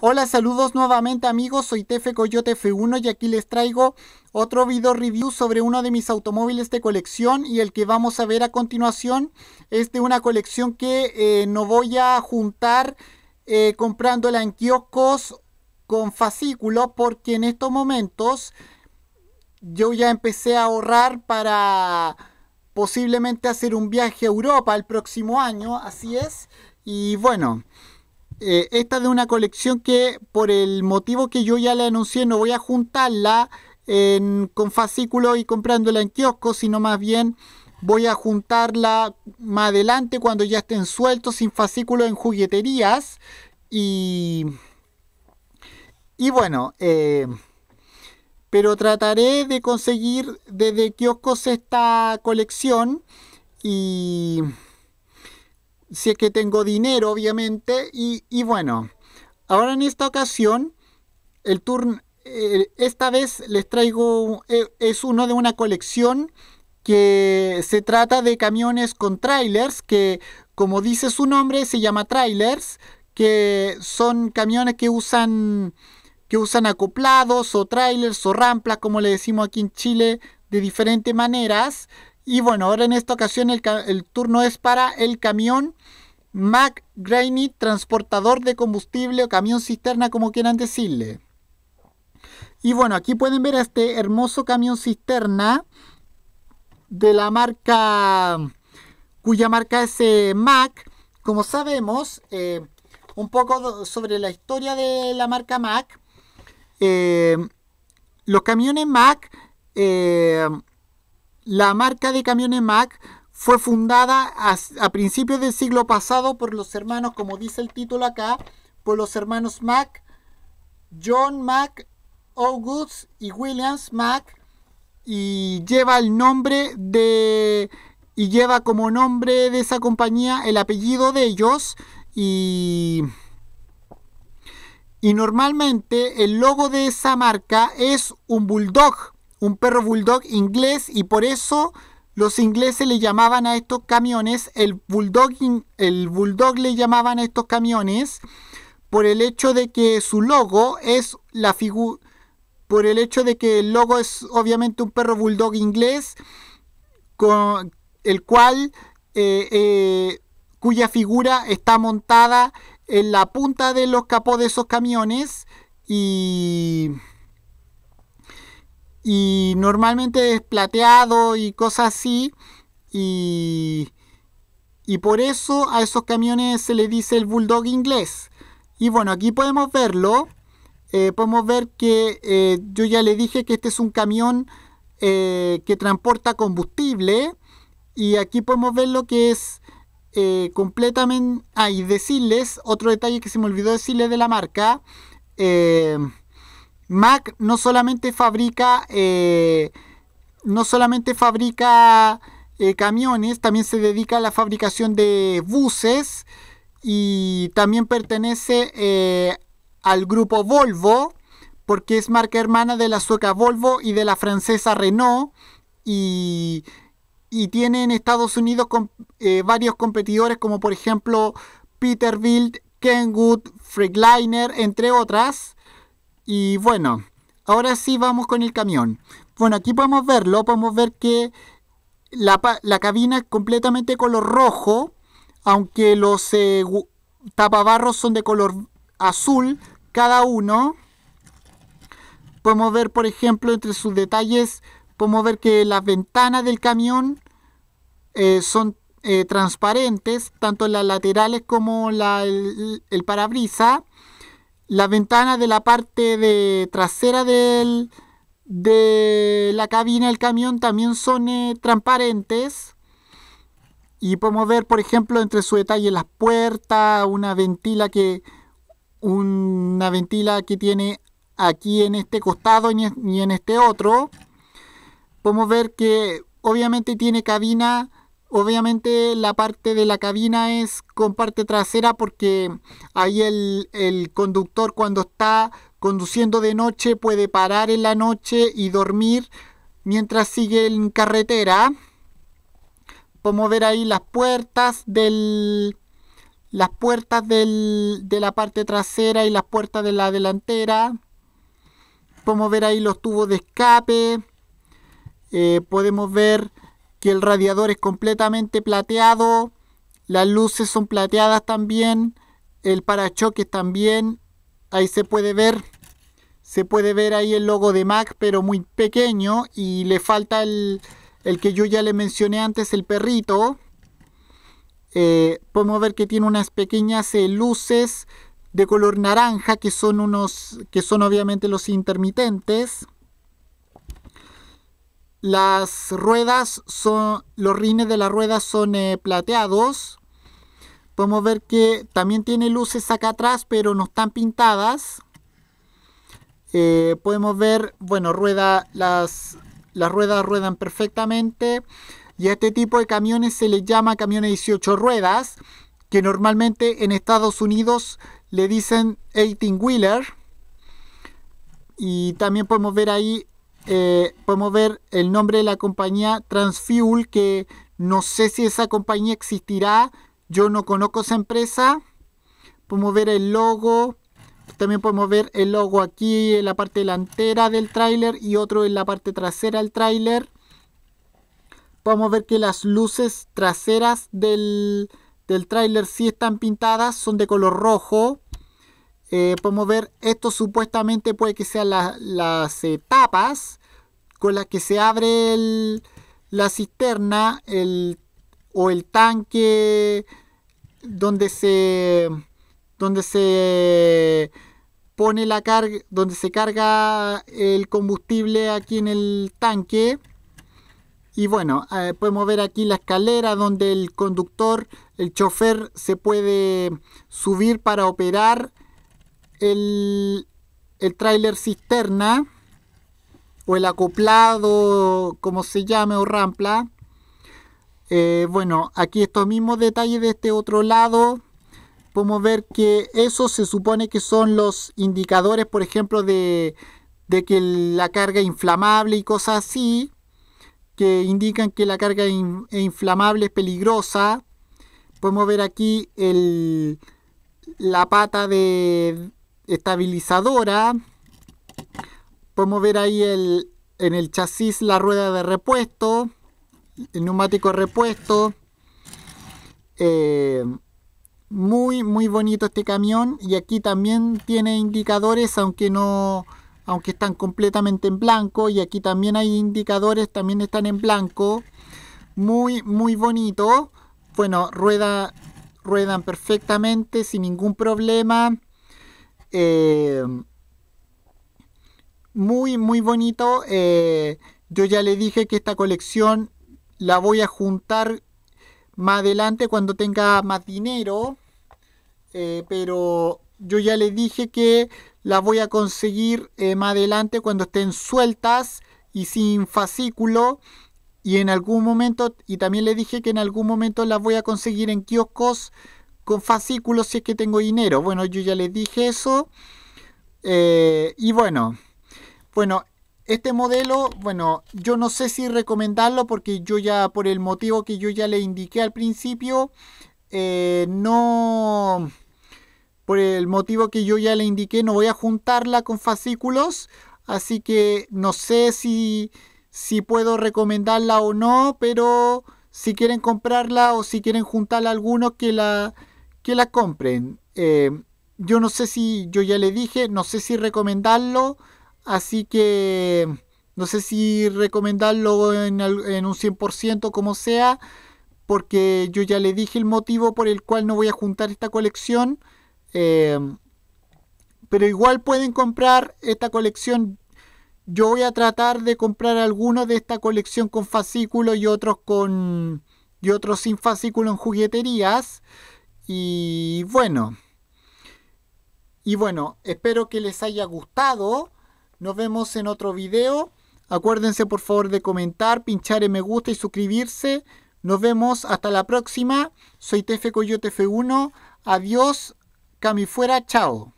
Hola, saludos nuevamente amigos, soy Tefe Coyote F1 y aquí les traigo otro video review sobre uno de mis automóviles de colección y el que vamos a ver a continuación es de una colección que eh, no voy a juntar eh, comprándola en kioscos con fascículo porque en estos momentos yo ya empecé a ahorrar para posiblemente hacer un viaje a Europa el próximo año, así es, y bueno... Eh, esta es de una colección que por el motivo que yo ya la anuncié no voy a juntarla con fascículo y comprándola en kioscos, sino más bien voy a juntarla más adelante cuando ya estén sueltos sin fascículo en jugueterías y, y bueno, eh, pero trataré de conseguir desde kioscos esta colección y si es que tengo dinero, obviamente. Y, bueno, ahora en esta ocasión, el turno, eh, esta vez les traigo, eh, es uno de una colección que se trata de camiones con trailers, que como dice su nombre, se llama trailers, que son camiones que usan que usan acoplados o trailers o ramplas, como le decimos aquí en Chile, de diferentes maneras, y bueno, ahora en esta ocasión el, turno es para el camión Grainy, transportador de combustible o camión cisterna, como quieran decirle. Y bueno, aquí pueden ver este hermoso camión cisterna de la marca, cuya marca es eh, Mack. Mac. Como sabemos, eh, un poco sobre la historia de la marca Mac. Eh, los camiones Mac la marca de camiones Mack fue fundada a, principios del siglo pasado por los hermanos, como dice el título acá, por los hermanos Mack, John Mack, August y Williams Mack, y lleva el nombre de y lleva como nombre de esa compañía el apellido de ellos y normalmente el logo de esa marca es un bulldog un perro bulldog inglés y por eso los ingleses le llamaban a estos camiones, el bulldog, el bulldog le llamaban a estos camiones por el hecho de que su logo es la figura, por el hecho de que el logo es obviamente un perro bulldog inglés, con el cual, eh, eh, cuya figura está montada en la punta de los capos de esos camiones y y normalmente es plateado y cosas así. Y, y por eso a esos camiones se le dice el bulldog inglés. Y bueno, aquí podemos verlo. Eh, podemos ver que eh, yo ya le dije que este es un camión eh, que transporta combustible. Y aquí podemos ver lo que es completamente... Ah, y decirles, otro detalle que se me olvidó decirles de la marca. Mac no solamente fabrica, eh, no solamente fabrica eh, camiones, también se dedica a la fabricación de buses y también pertenece eh, al grupo Volvo, porque es marca hermana de la sueca Volvo y de la francesa Renault, y, tiene en Estados Unidos con, varios competidores como por ejemplo Peterbilt, Kenwood, Freightliner, entre otras. Y bueno, ahora sí vamos con el camión. Bueno, aquí podemos verlo, podemos ver que la, cabina es completamente color rojo, aunque los eh, tapabarros son de color azul cada uno. Podemos ver, por ejemplo, entre sus detalles, podemos ver que las ventanas del camión eh, son eh, transparentes, tanto las laterales como el, el parabrisa la ventana de la parte de trasera del, de la cabina del camión también son eh, transparentes. Y podemos ver, por ejemplo, entre su detalle las puertas, una ventila que una ventila que tiene aquí en este costado y en este otro. Podemos ver que obviamente tiene cabina Obviamente la parte de la cabina es con parte trasera porque ahí el, conductor cuando está conduciendo de noche puede parar en la noche y dormir mientras sigue en carretera. Podemos ver ahí las puertas del las puertas de la parte trasera y las puertas de la delantera. Podemos ver ahí los tubos de escape. Eh, podemos ver el radiador es completamente plateado, las luces son plateadas también, el parachoques también, ahí se puede ver, se puede ver ahí el logo de Mac, pero muy pequeño y le falta el, que yo ya le mencioné antes, el perrito. Eh, podemos ver que tiene unas pequeñas eh, luces de color naranja que son unos que son obviamente los intermitentes las ruedas son, los rines de las ruedas son eh, plateados. Podemos ver que también tiene luces acá atrás, pero no están pintadas. Eh, podemos ver, bueno, rueda, las, las ruedas ruedan perfectamente. Y a este tipo de camiones se les llama camiones 18 ruedas, que normalmente en Estados Unidos le dicen 18 wheeler. Y también podemos ver ahí eh, podemos ver el nombre de la compañía Transfuel, que no sé si esa compañía existirá, yo no conozco esa empresa. Podemos ver el logo, también podemos ver el logo aquí en la parte delantera del tráiler y otro en la parte trasera del tráiler. Podemos ver que las luces traseras del, del tráiler sí están pintadas, son de color rojo. Eh, podemos ver, esto supuestamente puede que sean las etapas tapas con las que se abre la cisterna o el tanque donde se, donde se pone la carga, donde se carga el combustible aquí en el tanque. Y bueno, eh, podemos ver aquí la escalera donde el conductor, el chofer, se puede subir para operar el, el tráiler cisterna o el acoplado, como se llame, o rampla. Eh, bueno, aquí estos mismos detalles de este otro lado. Podemos ver que eso se supone que son los indicadores, por ejemplo, de, que la carga inflamable y cosas así, que indican que la carga inflamable es peligrosa. Podemos ver aquí el, la pata de, estabilizadora. Podemos ver ahí el, en el chasis la rueda de repuesto, el neumático repuesto. Eh, muy, muy bonito este camión y aquí también tiene indicadores, aunque no aunque están completamente en blanco y aquí también hay indicadores, también están en blanco. Muy, muy bonito. Bueno, rueda, ruedan perfectamente, sin ningún problema. Em, muy, muy bonito. Eh, yo ya le dije que esta colección la voy a juntar más adelante cuando tenga más dinero. Eh, pero yo ya le dije que la voy a conseguir eh, más adelante cuando estén sueltas y sin fascículo. Y en algún momento, y también le dije que en algún momento las voy a conseguir en kioscos con fascículos si es que tengo dinero. Bueno, yo ya les dije eso. Eh, y bueno, bueno, este modelo, bueno, yo no sé si recomendarlo porque yo ya, por el motivo que yo ya le indiqué al principio, eh, no, por el motivo que yo ya le indiqué, no voy a juntarla con fascículos. Así que no sé si, si puedo recomendarla o no, pero si quieren comprarla o si quieren juntarla algunos que la que la compren. Eh, yo no sé si, yo ya le dije, no sé si recomendarlo, así que no sé si recomendarlo en, un 100% como sea, porque yo ya le dije el motivo por el cual no voy a juntar esta colección. Eh, pero igual pueden comprar esta colección. Yo voy a tratar de comprar algunos de esta colección con fascículo y otros con y otros sin fascículo en jugueterías. Y bueno, y bueno, espero que les haya gustado. Nos vemos en otro video. Acuérdense por favor de comentar, pinchar en me gusta y suscribirse. Nos vemos hasta la próxima. Soy Tefe Coyote F1. Adiós, Cami fuera, chao.